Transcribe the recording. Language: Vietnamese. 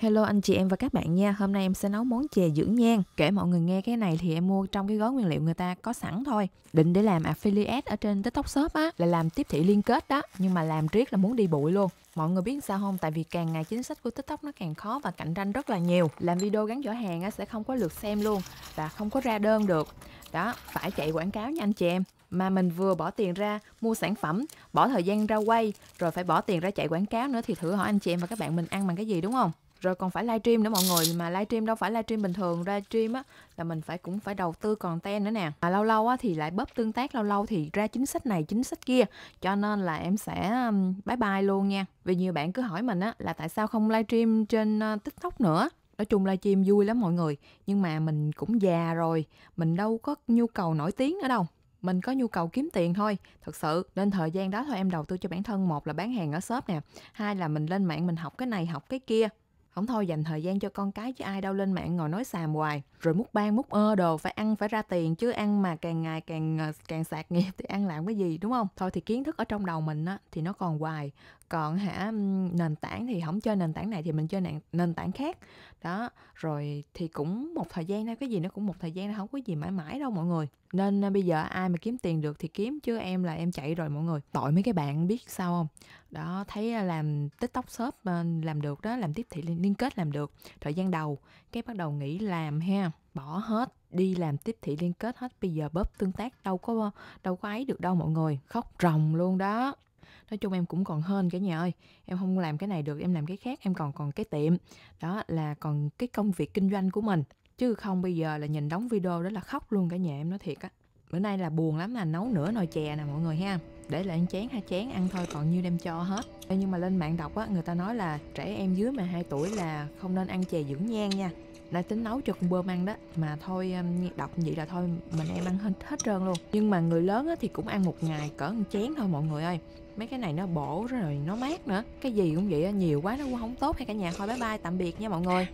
Hello anh chị em và các bạn nha. Hôm nay em sẽ nấu món chè dưỡng nhan. Kể mọi người nghe cái này thì em mua trong cái gói nguyên liệu người ta có sẵn thôi. Định để làm affiliate ở trên TikTok shop á là làm tiếp thị liên kết đó, nhưng mà làm riết là muốn đi bụi luôn. Mọi người biết sao không? Tại vì càng ngày chính sách của TikTok nó càng khó và cạnh tranh rất là nhiều. Làm video gắn giỏ hàng á sẽ không có lượt xem luôn và không có ra đơn được. Đó, phải chạy quảng cáo nha anh chị em mà mình vừa bỏ tiền ra mua sản phẩm, bỏ thời gian ra quay, rồi phải bỏ tiền ra chạy quảng cáo nữa thì thử hỏi anh chị em và các bạn mình ăn bằng cái gì đúng không? rồi còn phải livestream nữa mọi người mà livestream đâu phải livestream bình thường ra stream á là mình phải cũng phải đầu tư content nữa nè mà lâu lâu á thì lại bóp tương tác lâu lâu thì ra chính sách này chính sách kia cho nên là em sẽ bye bye luôn nha vì nhiều bạn cứ hỏi mình á là tại sao không livestream trên ờ, tiktok nữa nói chung livestream vui lắm mọi người nhưng mà mình cũng già rồi mình đâu có nhu cầu nổi tiếng nữa đâu mình có nhu cầu kiếm tiền thôi thật sự nên thời gian đó thôi em đầu tư cho bản thân một là bán hàng ở shop nè hai là mình lên mạng mình học cái này học cái kia không thôi dành thời gian cho con cái chứ ai đâu lên mạng ngồi nói xàm hoài rồi múc ban múc ơ đồ phải ăn phải ra tiền chứ ăn mà càng ngày càng ờ, càng sạc nghiệp thì ăn làm cái gì đúng không thôi thì kiến thức ở trong đầu mình á thì nó còn hoài còn hả nền tảng thì không chơi nền tảng này thì mình chơi nền, nền tảng khác đó rồi thì cũng một thời gian thôi cái gì nó cũng một thời gian nó không có gì mãi mãi đâu mọi người nên ờ, bây giờ ai mà kiếm tiền được thì kiếm chứ em là em chạy rồi mọi người tội mấy cái bạn biết sao không đó thấy à, làm tiktok shop ờ, làm được đó làm tiếp thị liên kết làm được thời gian đầu cái bắt đầu nghĩ làm ha bỏ hết đi làm tiếp thị liên kết hết bây giờ bóp tương tác đâu có ờ, đâu có ấy được đâu mọi người khóc ròng luôn đó nói chung em cũng còn hơn cả nhà ơi em không làm cái này được em làm cái khác em còn còn cái tiệm đó là còn cái công việc kinh doanh của mình chứ không bây giờ là nhìn đóng video đó là khóc luôn cả nhà em nói thiệt á bữa nay là buồn lắm là nấu nửa nồi chè nè mọi người ha để lại chén hai chén ăn thôi còn như đem cho hết nhưng mà lên mạng đọc á người ta nói là trẻ em dưới 12 tuổi là không nên ăn chè dưỡng nhan nha là tính nấu cho con bơm ăn đó mà thôi đọc vậy là thôi mình em ăn hết hết trơn luôn nhưng mà người lớn á, thì cũng ăn một ngày cỡ một chén thôi mọi người ơi mấy cái này nó bổ rồi nó mát nữa cái gì cũng vậy nhiều quá nó cũng không tốt hay cả nhà thôi bye bye tạm biệt nha mọi người